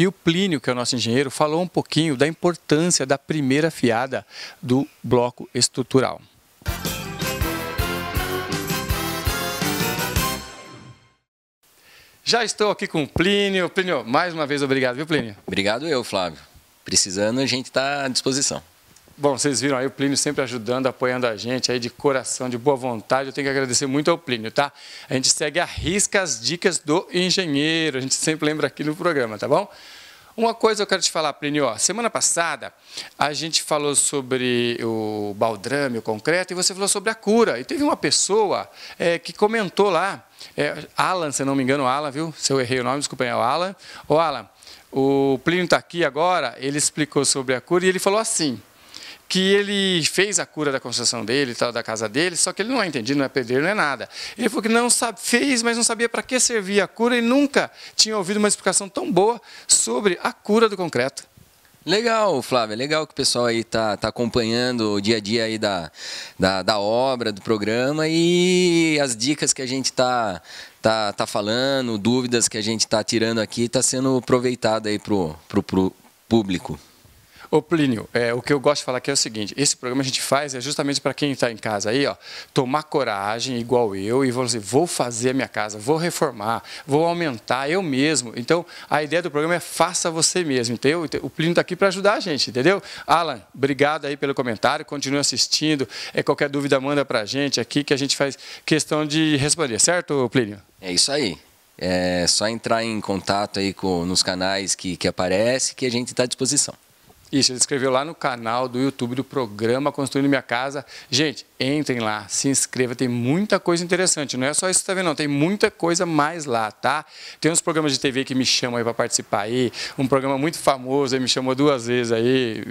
E o Plínio, que é o nosso engenheiro, falou um pouquinho da importância da primeira fiada do bloco estrutural. Já estou aqui com o Plínio. Plínio, mais uma vez obrigado, viu, Plínio? Obrigado eu, Flávio. Precisando, a gente está à disposição. Bom, vocês viram aí o Plínio sempre ajudando, apoiando a gente aí de coração, de boa vontade. Eu tenho que agradecer muito ao Plínio, tá? A gente segue a risca as dicas do engenheiro. A gente sempre lembra aqui no programa, tá bom? Uma coisa eu quero te falar, Plínio. Ó, semana passada a gente falou sobre o baldrame, o concreto, e você falou sobre a cura. E teve uma pessoa é, que comentou lá, é, Alan, se não me engano, Alan, viu? Se eu errei o nome, desculpa, é o Alan. Ô, Alan, o Plínio está aqui agora, ele explicou sobre a cura e ele falou assim que ele fez a cura da construção dele, tal, da casa dele, só que ele não é entendido, não é pedreiro, não é nada. Ele falou que não sabe, fez, mas não sabia para que servia a cura e nunca tinha ouvido uma explicação tão boa sobre a cura do concreto. Legal, Flávia Legal que o pessoal aí tá, tá acompanhando o dia a dia aí da, da, da obra, do programa e as dicas que a gente tá, tá, tá falando, dúvidas que a gente tá tirando aqui, está sendo aproveitado aí pro, pro, pro público. Ô Plínio, é, o que eu gosto de falar aqui é o seguinte, esse programa a gente faz é justamente para quem está em casa aí, ó, tomar coragem igual eu e falar assim, vou fazer a minha casa, vou reformar, vou aumentar eu mesmo. Então, a ideia do programa é faça você mesmo, entendeu? Então, o Plínio está aqui para ajudar a gente, entendeu? Alan, obrigado aí pelo comentário, continue assistindo, é, qualquer dúvida manda para a gente aqui que a gente faz questão de responder, certo Plínio? É isso aí. É só entrar em contato aí com, nos canais que, que aparece que a gente está à disposição. Isso, ele escreveu lá no canal do YouTube do programa Construindo Minha Casa. Gente, entrem lá, se inscreva, tem muita coisa interessante. Não é só isso que você tá vendo, não. Tem muita coisa mais lá, tá? Tem uns programas de TV que me chamam aí para participar aí. Um programa muito famoso aí me chamou duas vezes aí.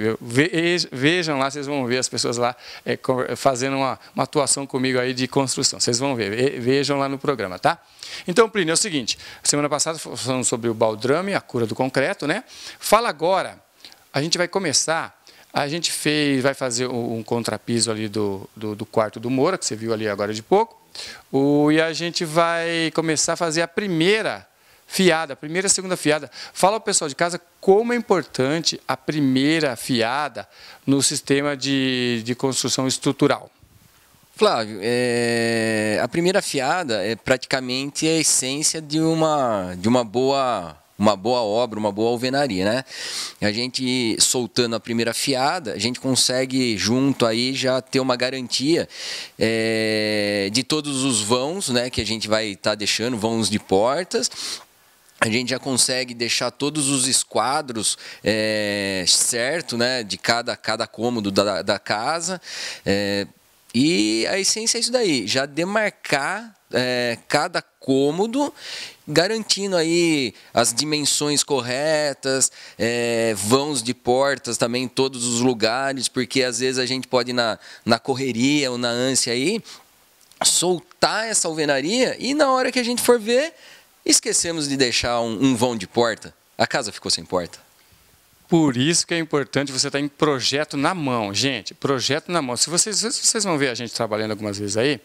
Vejam lá, vocês vão ver as pessoas lá é, fazendo uma, uma atuação comigo aí de construção. Vocês vão ver. Vejam lá no programa, tá? Então, Plínio, é o seguinte. Semana passada falamos sobre o baldrame, a cura do concreto, né? Fala agora a gente vai começar. A gente fez, vai fazer um contrapiso ali do, do, do quarto do Moura, que você viu ali agora de pouco. O, e a gente vai começar a fazer a primeira fiada, a primeira e segunda fiada. Fala ao pessoal de casa como é importante a primeira fiada no sistema de, de construção estrutural. Flávio, é, a primeira fiada é praticamente a essência de uma, de uma boa uma boa obra, uma boa alvenaria, né? A gente soltando a primeira fiada, a gente consegue junto aí já ter uma garantia é, de todos os vãos, né? Que a gente vai estar tá deixando vãos de portas a gente já consegue deixar todos os esquadros é, certo, né, de cada, cada cômodo da, da casa. É, e a essência é isso daí, já demarcar é, cada cômodo, garantindo aí as dimensões corretas, é, vãos de portas também em todos os lugares, porque às vezes a gente pode ir na, na correria ou na ânsia aí, soltar essa alvenaria e na hora que a gente for ver, esquecemos de deixar um, um vão de porta. A casa ficou sem porta. Por isso que é importante você estar em projeto na mão, gente, projeto na mão. Se vocês, vocês vão ver a gente trabalhando algumas vezes aí,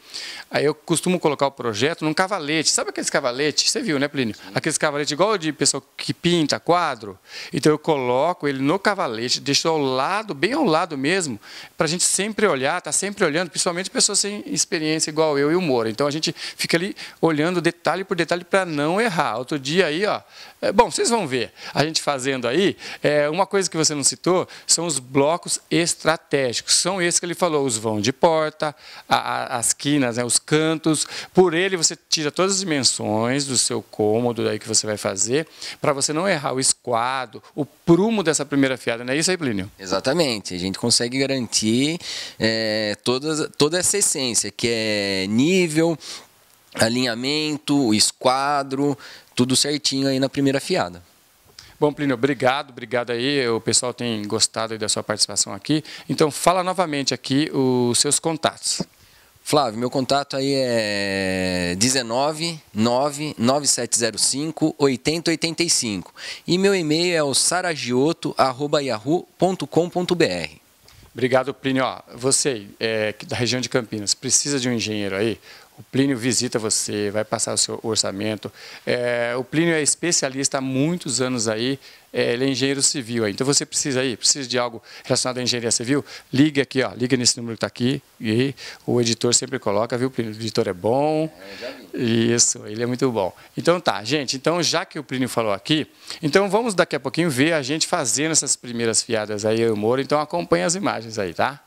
aí eu costumo colocar o projeto num cavalete. Sabe aqueles cavaletes? Você viu, né, Plínio? Aqueles cavaletes igual de pessoa que pinta quadro. Então eu coloco ele no cavalete, deixo ao lado, bem ao lado mesmo, para a gente sempre olhar, tá sempre olhando, principalmente pessoas sem experiência igual eu e o Moro. Então a gente fica ali olhando detalhe por detalhe para não errar. Outro dia aí, ó, é, bom, vocês vão ver a gente fazendo aí. É, uma coisa que você não citou são os blocos estratégicos. São esses que ele falou, os vão de porta, a, a, as quinas, né, os cantos. Por ele você tira todas as dimensões do seu cômodo aí que você vai fazer, para você não errar o esquadro, o prumo dessa primeira fiada. Não é isso aí, Plínio? Exatamente. A gente consegue garantir é, toda, toda essa essência, que é nível, alinhamento, esquadro, tudo certinho aí na primeira fiada. Bom, Plínio, obrigado, obrigado aí. O pessoal tem gostado da sua participação aqui. Então, fala novamente aqui os seus contatos. Flávio, meu contato aí é 19 9705 8085. E meu e-mail é o saragioto.yahoo.com.br. Obrigado, Plínio. Ó, você é, da região de Campinas precisa de um engenheiro aí? O Plínio visita você, vai passar o seu orçamento. É, o Plínio é especialista há muitos anos aí, é, ele é engenheiro civil aí. Então você precisa aí, precisa de algo relacionado à engenharia civil, liga aqui, ó, liga nesse número que está aqui e o editor sempre coloca, viu? O editor é bom. É, Isso, ele é muito bom. Então tá, gente. Então já que o Plínio falou aqui, então vamos daqui a pouquinho ver a gente fazendo essas primeiras fiadas aí, eu Moro. Então acompanha as imagens aí, tá?